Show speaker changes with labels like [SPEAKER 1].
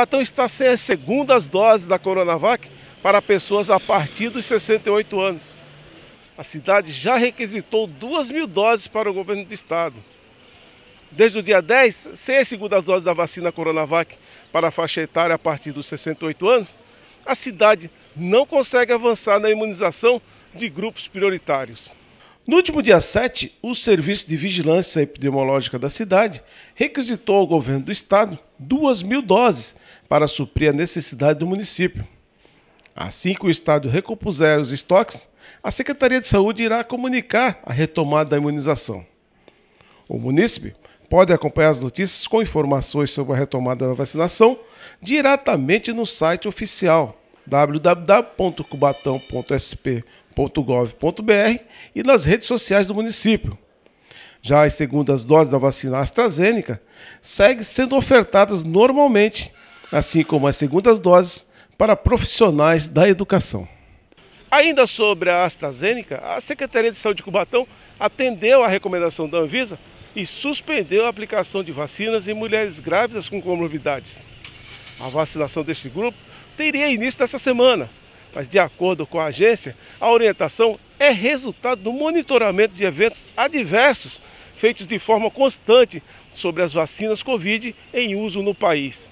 [SPEAKER 1] Cubatão está sem as segundas doses da Coronavac para pessoas a partir dos 68 anos. A cidade já requisitou 2 mil doses para o governo do estado. Desde o dia 10, sem as segundas doses da vacina Coronavac para a faixa etária a partir dos 68 anos, a cidade não consegue avançar na imunização de grupos prioritários. No último dia 7, o Serviço de Vigilância Epidemiológica da cidade requisitou ao governo do estado duas mil doses para suprir a necessidade do município. Assim que o estado recompuser os estoques, a Secretaria de Saúde irá comunicar a retomada da imunização. O município pode acompanhar as notícias com informações sobre a retomada da vacinação diretamente no site oficial www.cubatão.sp.com .gov.br e nas redes sociais do município. Já as segundas doses da vacina AstraZeneca seguem sendo ofertadas normalmente, assim como as segundas doses para profissionais da educação. Ainda sobre a AstraZeneca, a Secretaria de Saúde de Cubatão atendeu a recomendação da Anvisa e suspendeu a aplicação de vacinas em mulheres grávidas com comorbidades. A vacinação desse grupo teria início nesta semana, mas, de acordo com a agência, a orientação é resultado do monitoramento de eventos adversos feitos de forma constante sobre as vacinas Covid em uso no país.